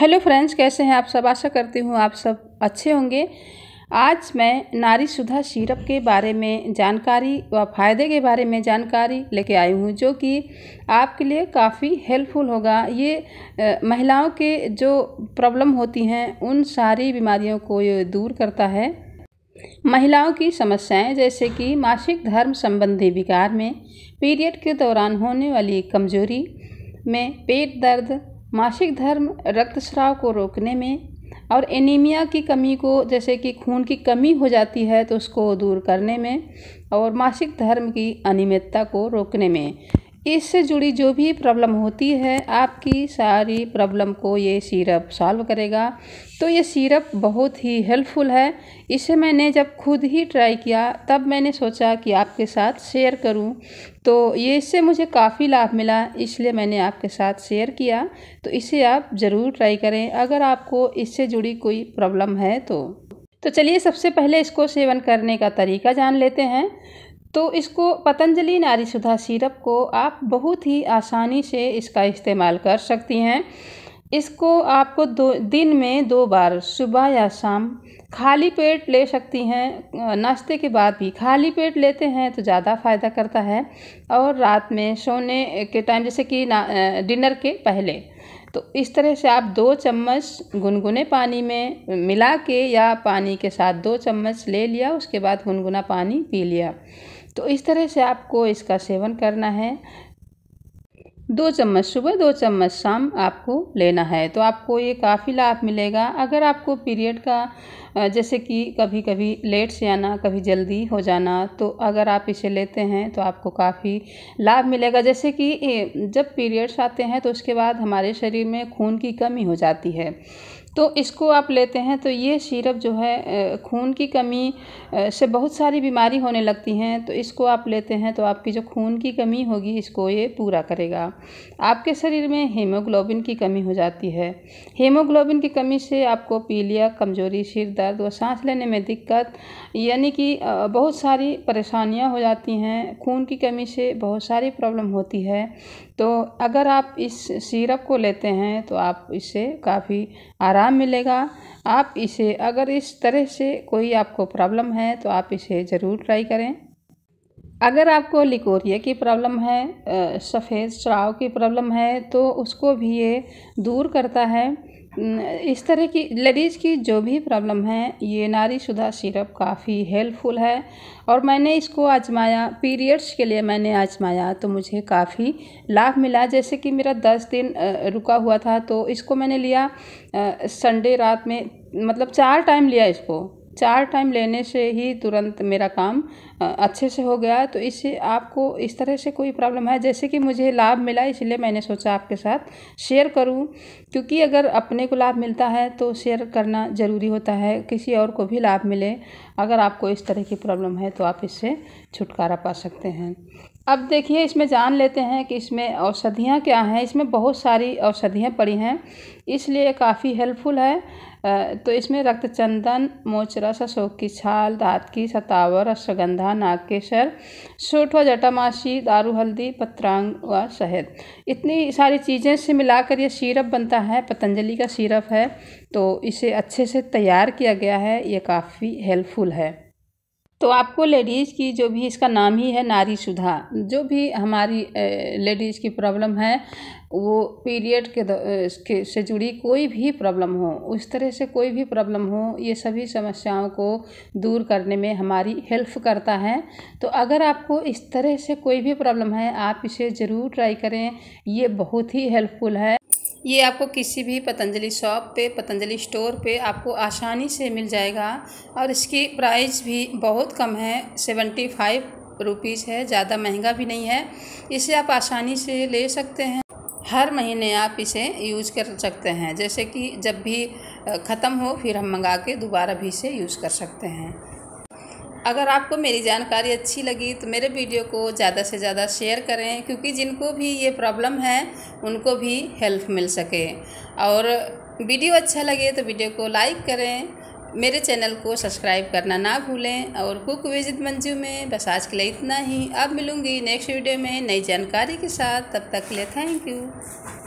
hello friends कैसे हैं आप सब आशा करती हूँ आप सब अच्छे होंगे आज मैं नारी सुधा सिरप के बारे में जानकारी व फ़ायदे के बारे में जानकारी लेके आई हूँ जो कि आपके लिए काफ़ी हेल्पफुल होगा ये महिलाओं के जो प्रॉब्लम होती हैं उन सारी बीमारियों को ये दूर करता है महिलाओं की समस्याएं जैसे कि मासिक धर्म संबंधी विकार में पीरियड के दौरान होने वाली कमजोरी में पेट दर्द मासिक धर्म रक्तस्राव को रोकने में और एनीमिया की कमी को जैसे कि खून की कमी हो जाती है तो उसको दूर करने में और मासिक धर्म की अनियमितता को रोकने में इससे जुड़ी जो भी प्रॉब्लम होती है आपकी सारी प्रॉब्लम को ये सिरप सॉल्व करेगा तो ये सिरप बहुत ही हेल्पफुल है इसे मैंने जब खुद ही ट्राई किया तब मैंने सोचा कि आपके साथ शेयर करूं तो ये इससे मुझे काफ़ी लाभ मिला इसलिए मैंने आपके साथ शेयर किया तो इसे आप ज़रूर ट्राई करें अगर आपको इससे जुड़ी कोई प्रॉब्लम है तो तो चलिए सबसे पहले इसको सेवन करने का तरीका जान लेते हैं तो इसको पतंजलि नारी सुधा सिरप को आप बहुत ही आसानी से इसका इस्तेमाल कर सकती हैं इसको आपको दो दिन में दो बार सुबह या शाम खाली पेट ले सकती हैं नाश्ते के बाद भी खाली पेट लेते हैं तो ज़्यादा फ़ायदा करता है और रात में सोने के टाइम जैसे कि डिनर के पहले तो इस तरह से आप दो चम्मच गुनगुने पानी में मिला के या पानी के साथ दो चम्मच ले लिया उसके बाद गुनगुना पानी पी लिया तो इस तरह से आपको इसका सेवन करना है दो चम्मच सुबह दो चम्मच शाम आपको लेना है तो आपको ये काफ़ी लाभ मिलेगा अगर आपको पीरियड का जैसे कि कभी कभी लेट से आना कभी जल्दी हो जाना तो अगर आप इसे लेते हैं तो आपको काफ़ी लाभ मिलेगा जैसे कि जब पीरियड्स आते हैं तो उसके बाद हमारे शरीर में खून की कमी हो जाती है तो इसको आप लेते हैं तो ये सिरप जो है खून की कमी से बहुत सारी बीमारी होने लगती हैं तो इसको आप लेते हैं तो आपकी जो खून की कमी होगी इसको ये पूरा करेगा आपके शरीर में हीमोग्लोबिन की कमी हो जाती है हीमोग्लोबिन की कमी से आपको पीलिया कमजोरी सिर दर्द व सांस लेने में दिक्कत यानी कि बहुत सारी परेशानियाँ हो जाती हैं खून की कमी से बहुत सारी प्रॉब्लम होती है तो अगर आप इस सिरप को लेते हैं तो आप इससे काफ़ी आराम आराम मिलेगा आप इसे अगर इस तरह से कोई आपको प्रॉब्लम है तो आप इसे ज़रूर ट्राई करें अगर आपको लिकोरिया की प्रॉब्लम है सफ़ेद स्राव की प्रॉब्लम है तो उसको भी ये दूर करता है इस तरह की लेडीज़ की जो भी प्रॉब्लम है ये नारी सुधा सिरप काफ़ी हेल्पफुल है और मैंने इसको आजमाया पीरियड्स के लिए मैंने आजमाया तो मुझे काफ़ी लाभ मिला जैसे कि मेरा दस दिन रुका हुआ था तो इसको मैंने लिया संडे रात में मतलब चार टाइम लिया इसको चार टाइम लेने से ही तुरंत मेरा काम अच्छे से हो गया तो इससे आपको इस तरह से कोई प्रॉब्लम है जैसे कि मुझे लाभ मिला इसलिए मैंने सोचा आपके साथ शेयर करूं क्योंकि अगर अपने को लाभ मिलता है तो शेयर करना ज़रूरी होता है किसी और को भी लाभ मिले अगर आपको इस तरह की प्रॉब्लम है तो आप इससे छुटकारा पा सकते हैं अब देखिए इसमें जान लेते हैं कि इसमें औषधियाँ क्या हैं इसमें बहुत सारी औषधियाँ पड़ी हैं इसलिए काफ़ी हेल्पफुल है तो इसमें रक्त चंदन मोचरस अशोक की छाल दात की सतावर अश्वगंधा नागकेसर व जटामासी दारू हल्दी पत्रांग व शहद इतनी सारी चीज़ें से मिलाकर यह सीरप बनता है पतंजलि का सीरप है तो इसे अच्छे से तैयार किया गया है ये काफ़ी हेल्पफुल है तो आपको लेडीज़ की जो भी इसका नाम ही है नारी सुधा जो भी हमारी लेडीज़ की प्रॉब्लम है वो पीरियड के, के से जुड़ी कोई भी प्रॉब्लम हो उस तरह से कोई भी प्रॉब्लम हो ये सभी समस्याओं को दूर करने में हमारी हेल्प करता है तो अगर आपको इस तरह से कोई भी प्रॉब्लम है आप इसे ज़रूर ट्राई करें ये बहुत ही हेल्पफुल है ये आपको किसी भी पतंजलि शॉप पे पतंजलि स्टोर पे आपको आसानी से मिल जाएगा और इसकी प्राइस भी बहुत कम है सेवेंटी फाइव रुपीज़ है ज़्यादा महंगा भी नहीं है इसे आप आसानी से ले सकते हैं हर महीने आप इसे यूज कर सकते हैं जैसे कि जब भी ख़त्म हो फिर हम मंगा के दोबारा भी इसे यूज़ कर सकते हैं अगर आपको मेरी जानकारी अच्छी लगी तो मेरे वीडियो को ज़्यादा से ज़्यादा शेयर करें क्योंकि जिनको भी ये प्रॉब्लम है उनको भी हेल्प मिल सके और वीडियो अच्छा लगे तो वीडियो को लाइक करें मेरे चैनल को सब्सक्राइब करना ना भूलें और कुक विजित मंजू में बस आज के लिए इतना ही अब मिलूँगी नेक्स्ट वीडियो में नई जानकारी के साथ तब तक के लिए थैंक यू